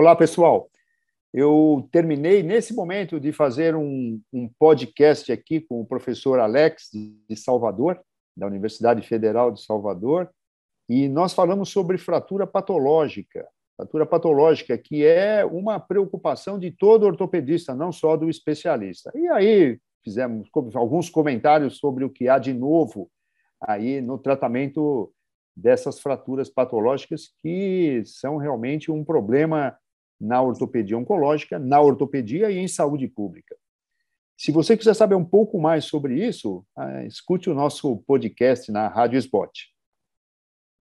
Olá, pessoal. Eu terminei nesse momento de fazer um, um, podcast aqui com o professor Alex de Salvador, da Universidade Federal de Salvador, e nós falamos sobre fratura patológica. Fratura patológica, que é uma preocupação de todo ortopedista, não só do especialista. E aí fizemos alguns comentários sobre o que há de novo aí no tratamento dessas fraturas patológicas, que são realmente um problema na ortopedia oncológica, na ortopedia e em saúde pública. Se você quiser saber um pouco mais sobre isso, ah, escute o nosso podcast na Rádio Spot.